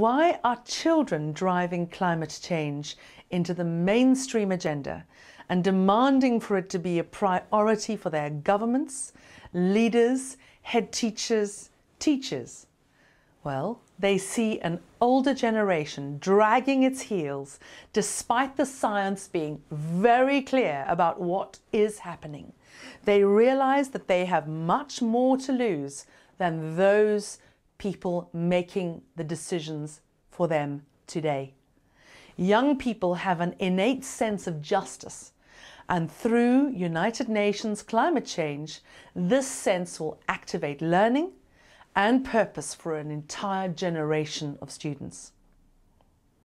Why are children driving climate change into the mainstream agenda and demanding for it to be a priority for their governments, leaders, head teachers, teachers? Well, they see an older generation dragging its heels despite the science being very clear about what is happening. They realize that they have much more to lose than those people making the decisions for them today. Young people have an innate sense of justice, and through United Nations climate change, this sense will activate learning and purpose for an entire generation of students.